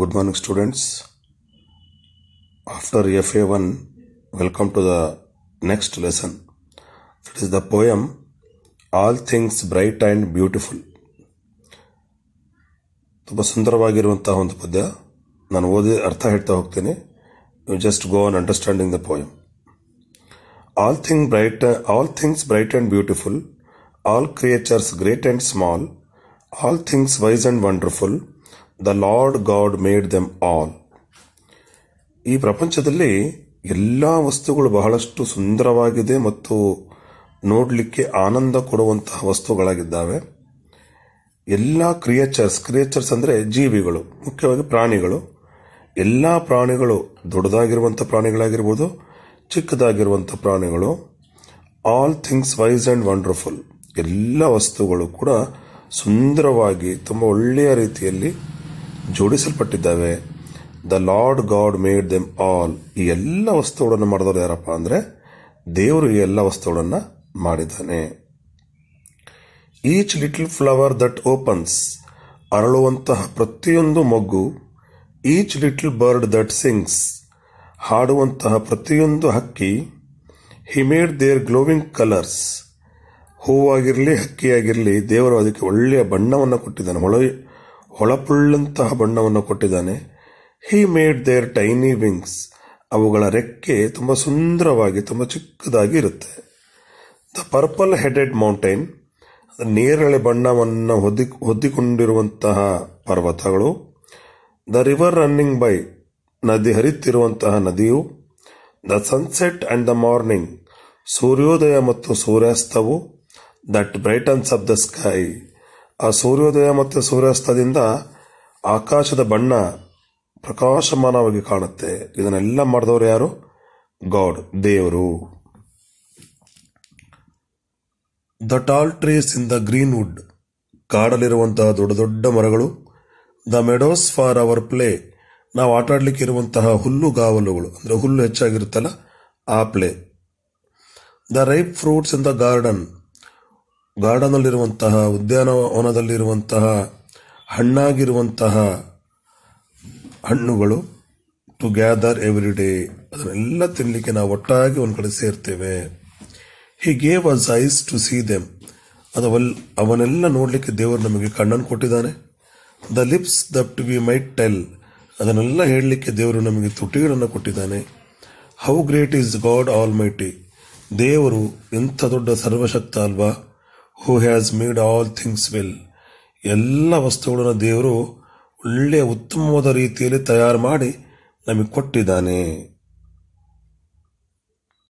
Good morning students. After FA1, welcome welcome to the next lesson is the poem all things bright and beautiful ತುಂಬ ಸುಂದರವಾಗಿರುವಂತಹ ಒಂದು ಪದ್ಯ ನಾನು ಓದಿ ಅರ್ಥ ಹೇಳ್ತಾ ಹೋಗ್ತೇನೆ you just go on understanding the poem all thing bright all things bright and beautiful all creatures great and small all things wise and wonderful the Lord God made them all ಈ ಪ್ರಪಂಚದಲ್ಲಿ ಎಲ್ಲ ವಸ್ತುಗಳು ಬಹಳಷ್ಟು ಸುಂದರವಾಗಿದೆ ಮತ್ತು ನೋಡಲಿಕ್ಕೆ ಆನಂದ ಕೊಡುವಂತಹ ವಸ್ತುಗಳಾಗಿದ್ದಾವೆ ಎಲ್ಲ ಕ್ರಿಯೇಚರ್ಸ್ ಕ್ರಿಯೇಚರ್ಸ್ ಅಂದರೆ ಜೀವಿಗಳು ಮುಖ್ಯವಾಗಿ ಪ್ರಾಣಿಗಳು ಎಲ್ಲ ಪ್ರಾಣಿಗಳು ದೊಡ್ಡದಾಗಿರುವಂಥ ಪ್ರಾಣಿಗಳಾಗಿರ್ಬೋದು ಚಿಕ್ಕದಾಗಿರುವಂಥ ಪ್ರಾಣಿಗಳು all things wise and wonderful ಎಲ್ಲ ವಸ್ತುಗಳು ಕೂಡ ಸುಂದರವಾಗಿ ತುಂಬ ಒಳ್ಳೆಯ ರೀತಿಯಲ್ಲಿ ಜೋಡಿಸಲ್ಪಟ್ಟಿದ್ದಾವೆ the Lord God made them all ಈ ಎಲ್ಲ ವಸ್ತುಗಳನ್ನು ಮಾಡಿದವರು ಯಾರಪ್ಪ ಅಂದರೆ ದೇವರು ಈ ಎಲ್ಲ ವಸ್ತುಗಳನ್ನು ಮಾಡಿದ್ದಾನೆ each little flower that opens ಅರಳುವಂತಹ ಪ್ರತಿಯೊಂದು ಮಗ್ಗು each little bird that sings ಹಾಡುವಂತಹ ಪ್ರತಿಯೊಂದು ಹಕ್ಕಿ he made their glowing colours ಹೂವಾಗಿರಲಿ ಹಕ್ಕಿಯಾಗಿರಲಿ ದೇವರು ಅದಕ್ಕೆ ಒಳ್ಳೆಯ ಬಣ್ಣವನ್ನು ಕೊಟ್ಟಿದ್ದಾನೆ ಹೊಳೆ ಹೊಳಪುಳ್ಳಂತಹ ಬಣ್ಣವನ್ನು ಕೊಟ್ಟಿದ್ದಾನೆ he made their tiny wings ಅವುಗಳ ರೆಕ್ಕೆ ತುಂಬ ಸುಂದರವಾಗಿ ತುಂಬ ಚಿಕ್ಕದಾಗಿ ಇರುತ್ತೆ ದ ಪರ್ಪಲ್ ಹೆಡೆಡ್ ಮೌಂಟೈನ್ ನೇರಳೆ ಬಣ್ಣವನ್ನು ಹೊದಿ ಹೊದ್ದಿಕೊಂಡಿರುವಂತಹ ಪರ್ವತಗಳು ದ ರಿವರ್ ರನ್ನಿಂಗ್ ಬೈ ನದಿ ಹರಿಯುತ್ತಿರುವಂತಹ ನದಿಯು the sunset and the morning ಸೂರ್ಯೋದಯ ಮತ್ತು ಸೂರ್ಯಾಸ್ತವು that brightens up the sky ಆ ಸೂರ್ಯೋದಯ ಮತ್ತು ಸೂರ್ಯಾಸ್ತದಿಂದ ಆಕಾಶದ ಬಣ್ಣ ಪ್ರಕಾಶಮಾನವಾಗಿ ಕಾಣುತ್ತೆ ಇದನ್ನೆಲ್ಲ ಮಾಡಿದವರು ಯಾರು ಗಾಡ್ ದೇವರು the tall trees in the green wood ಕಾಡಲ್ಲಿರುವಂತಹ ದೊಡ್ಡ ದೊಡ್ಡ ಮರಗಳು the meadows for our play ನಾವು ಆಟ ಆಡಲಿಕ್ಕೆ ಇರುವಂತಹ ಹುಲ್ಲುಗಾವಲುಗಳು ಅಂದರೆ ಹುಲ್ಲು ಹೆಚ್ಚಾಗಿರುತ್ತಲ್ಲ ಆ play the ripe fruits in the garden ಗಾರ್ಡನ್ನಲ್ಲಿರುವಂತಹ ಉದ್ಯಾನವನದಲ್ಲಿರುವಂತಹ ಹಣ್ಣಾಗಿರುವಂತಹ ಹಣ್ಣುಗಳು ಟು ಗ್ಯಾದರ್ ಎವ್ರಿ ಡೇ ಅದನ್ನೆಲ್ಲ ತಿನ್ನಲಿಕ್ಕೆ ನಾವು ಒಟ್ಟಾಗಿ ಒಂದು ಕಡೆ ಸೇರ್ತೇವೆ he gave us eyes to see them ಅದವಲ್ ಅವನ್ನೆಲ್ಲ ನೋಡಲಿಕ್ಕೆ ದೇವರು ನಮಗೆ ಕಣ್ಣನ್ನು ಕೊಟ್ಟಿದ್ದಾನೆ the lips that we might tell ಅದನ್ನೆಲ್ಲ ಹೇಳಲಿಕ್ಕೆ ದೇವರು ನಮಗೆ ತುಟಿಗಳನ್ನು ಕೊಟ್ಟಿದ್ದಾನೆ how great is God almighty ದೇವರು ಎಂಥ ದೊಡ್ಡ ಸರ್ವಶಕ್ತ ಅಲ್ವಾ who has made all things well ಎಲ್ಲ ವಸ್ತುಗಳನ್ನು ದೇವರು ಒಳ್ಳೆಯ ಉತ್ತಮವಾದ ರೀತಿಯಲ್ಲಿ ತಯಾರು ಮಾಡಿ ನಮಗೆ ಕೊಟ್ಟಿದ್ದಾನೆ